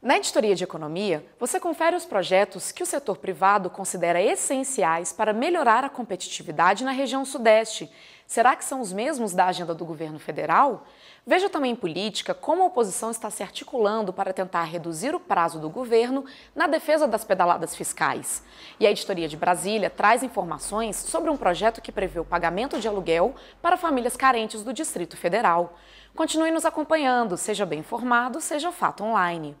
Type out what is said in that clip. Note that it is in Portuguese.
Na editoria de economia, você confere os projetos que o setor privado considera essenciais para melhorar a competitividade na região Sudeste. Será que são os mesmos da agenda do governo federal? Veja também em política como a oposição está se articulando para tentar reduzir o prazo do governo na defesa das pedaladas fiscais. E a editoria de Brasília traz informações sobre um projeto que prevê o pagamento de aluguel para famílias carentes do Distrito Federal. Continue nos acompanhando, seja bem informado, seja fato online.